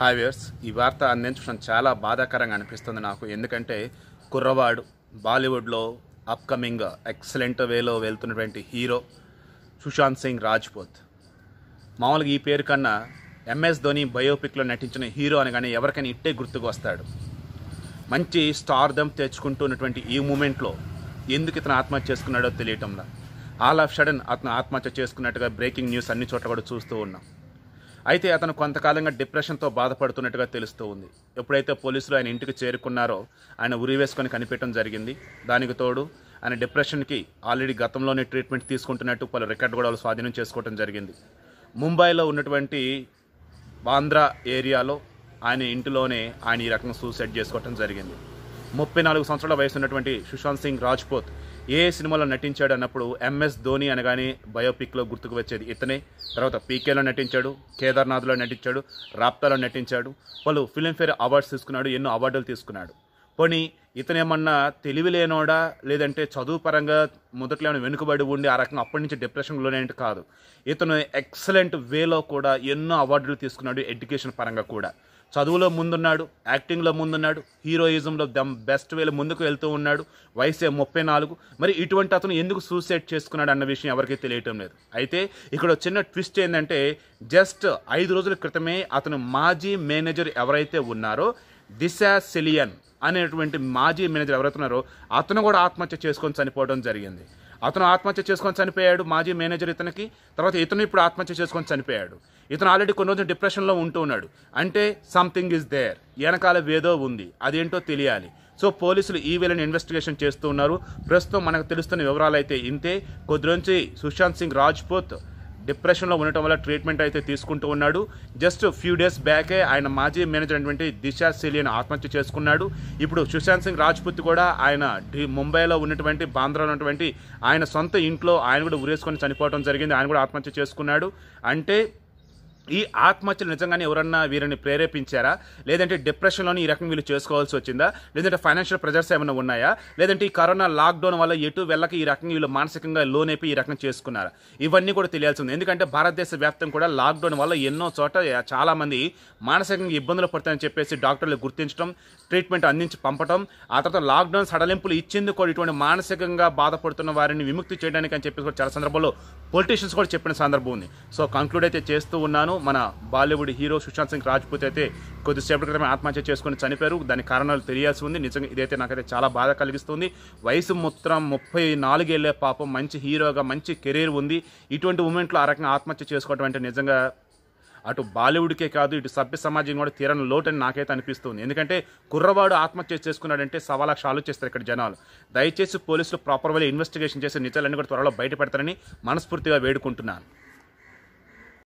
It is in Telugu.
హాయ్ వ్యూర్స్ ఈ వార్త అందించడం చాలా బాధాకరంగా అనిపిస్తుంది నాకు ఎందుకంటే కుర్రవాడు బాలీవుడ్లో అప్కమింగ్ ఎక్సలెంట్ వేలో వెళ్తున్నటువంటి హీరో సుశాంత్ సింగ్ రాజ్పూత్ మామూలుగా ఈ పేరు కన్నా ఎంఎస్ ధోని బయోపిక్లో నటించిన హీరో అనగానే ఎవరికైనా ఇట్టే గుర్తుకు వస్తాడు మంచి స్టార్దం తెచ్చుకుంటున్నటువంటి ఈ మూమెంట్లో ఎందుకు ఇతను ఆత్మహత్య చేసుకున్నాడో తెలియటంలా ఆల్ ఆఫ్ సడన్ అతను ఆత్మహత్య చేసుకున్నట్టుగా బ్రేకింగ్ న్యూస్ అన్ని చోట్ల కూడా చూస్తూ ఉన్నాం అయితే అతను కొంతకాలంగా డిప్రెషన్తో బాధపడుతున్నట్టుగా తెలుస్తూ ఉంది ఎప్పుడైతే పోలీసులు ఆయన ఇంటికి చేరుకున్నారో ఆయన ఉరి వేసుకొని కనిపెట్టడం జరిగింది దానికి తోడు ఆయన డిప్రెషన్కి ఆల్రెడీ గతంలోనే ట్రీట్మెంట్ తీసుకుంటున్నట్టు పలు రికార్డు కూడా స్వాధీనం చేసుకోవడం జరిగింది ముంబైలో ఉన్నటువంటి బాంద్రా ఏరియాలో ఆయన ఇంటిలోనే ఆయన ఈ రకంగా సూసైడ్ చేసుకోవటం జరిగింది ముప్పై నాలుగు సంవత్సరాల వయసు ఉన్నటువంటి సుశాంత్ సింగ్ రాజ్పూత్ ఏ సినిమాలో నటించాడు అన్నప్పుడు ఎంఎస్ ధోని అనగానే బయోపిక్లో గుర్తుకు వచ్చేది ఇతనే తర్వాత పీకేలో నటించాడు కేదార్నాథ్లో నటించాడు రాప్తాలో నటించాడు పలు ఫిలింఫేర్ అవార్డ్స్ తీసుకున్నాడు ఎన్నో అవార్డులు తీసుకున్నాడు పోనీ ఇతనేమన్నా తెలివి లేనోడా లేదంటే చదువు పరంగా మొదట్లో వెనుకబడి ఉండి ఆ రకంగా అప్పటి నుంచి డిప్రెషన్లోనే కాదు ఇతను ఎక్సలెంట్ వేలో కూడా ఎన్నో అవార్డులు తీసుకున్నాడు ఎడ్యుకేషన్ పరంగా కూడా చదువులో ముందున్నాడు యాక్టింగ్లో ముందున్నాడు హీరోయిజంలో దమ్ బెస్ట్ వేలో ముందుకు వెళ్తూ ఉన్నాడు వయసే ముప్పై నాలుగు మరి ఇటువంటి అతను ఎందుకు సూసైడ్ చేసుకున్నాడు అన్న విషయం ఎవరికీ తెలియటం లేదు అయితే ఇక్కడ చిన్న ట్విస్ట్ ఏంటంటే జస్ట్ ఐదు రోజుల క్రితమే అతను మాజీ మేనేజర్ ఎవరైతే ఉన్నారో దిశా సెలియన్ అనేటువంటి మాజీ మేనేజర్ ఎవరైతున్నారో అతను కూడా ఆత్మహత్య చేసుకొని చనిపోవడం జరిగింది అతను ఆత్మహత్య చేసుకొని చనిపోయాడు మాజీ మేనేజర్ ఇతనికి తర్వాత ఇతను ఇప్పుడు ఆత్మహత్య చేసుకొని చనిపోయాడు ఇతను ఆల్రెడీ కొన్ని రోజులు డిప్రెషన్లో ఉంటూ ఉన్నాడు అంటే సంథింగ్ ఈజ్ దేర్ వెనకాల వేదో ఉంది అదేంటో తెలియాలి సో పోలీసులు ఈ వేళని ఇన్వెస్టిగేషన్ చేస్తూ ఉన్నారు ప్రస్తుతం మనకు తెలుస్తున్న వివరాలు అయితే ఇంతే కొద్ది నుంచి సుశాంత్ సింగ్ రాజ్పూత్ డిప్రెషన్లో ఉండటం వల్ల ట్రీట్మెంట్ అయితే తీసుకుంటూ ఉన్నాడు జస్ట్ ఫ్యూ డేస్ బ్యాకే ఆయన మాజీ మేనేజర్ అయినటువంటి దిశా సెలియన్ ఆత్మహత్య చేసుకున్నాడు ఇప్పుడు సుశాంత్ సింగ్ రాజ్పుత్ కూడా ఆయన ముంబైలో ఉన్నటువంటి బాంద్రాలో ఉన్నటువంటి ఆయన సొంత ఇంట్లో ఆయన కూడా ఉరేసుకొని చనిపోవడం జరిగింది ఆయన కూడా ఆత్మహత్య చేసుకున్నాడు అంటే ఈ ఆత్మహత్యలు నిజంగానే ఎవరన్నా వీరిని ప్రేరేపించారా లేదంటే డిప్రెషన్లోని ఈ రకం వీళ్ళు చేసుకోవాల్సి వచ్చిందా లేదంటే ఫైనాన్షియల్ ప్రెజర్స్ ఏమైనా ఉన్నాయా లేదంటే ఈ కరోనా లాక్డౌన్ వల్ల ఎటు వెళ్ళక ఈ రకంగా వీళ్ళు మానసికంగా లోన్ అయిపోయి ఈ రకం చేసుకున్నారా ఇవన్నీ కూడా తెలియాల్సి ఉంది ఎందుకంటే భారతదేశ వ్యాప్తం కూడా లాక్డౌన్ వల్ల ఎన్నో చోట చాలామంది మానసికంగా ఇబ్బందులు పడతాయని చెప్పేసి డాక్టర్లు గుర్తించడం ట్రీట్మెంట్ అందించి పంపడం ఆ తర్వాత లాక్డౌన్ సడలింపులు ఇచ్చేందుకు కూడా ఇటువంటి మానసికంగా బాధపడుతున్న వారిని విముక్తి చేయడానికి అని చెప్పేసి కూడా చాలా సందర్భాల్లో పొలిటీషియన్స్ కూడా చెప్పిన సందర్భం ఉంది సో కంక్లూడ్ అయితే చేస్తూ ఉన్నాను మన బాలీవుడ్ హీరో సుశాంత్ సింగ్ రాజ్పూత్ అయితే కొద్దిసేపటి క్రితమే ఆత్మహత్య చేసుకుని చనిపోయారు దాని కారణాలు తెలియాల్సి ఉంది నిజంగా ఇదైతే నాకైతే చాలా బాధ కలిగిస్తుంది వయసు మొత్తం ముప్పై నాలుగేళ్లే పాపం మంచి హీరోగా మంచి కెరీర్ ఉంది ఇటువంటి మూమెంట్లో ఆ రకంగా ఆత్మహత్య చేసుకోవడం అంటే నిజంగా అటు బాలీవుడ్కే కాదు ఇటు సభ్య సమాజం కూడా తీరని లోటని నాకైతే అనిపిస్తుంది ఎందుకంటే కుర్రవాడు ఆత్మహత్య చేసుకున్నాడంటే సవా లక్ష ఆలోచిస్తారు ఇక్కడ జనాలు దయచేసి పోలీసులు ప్రాపర్ వేలో ఇన్వెస్టిగేషన్ చేసి నిజాలన్నీ కూడా త్వరలో బయటపెడతారని మనస్ఫూర్తిగా వేడుకుంటున్నాను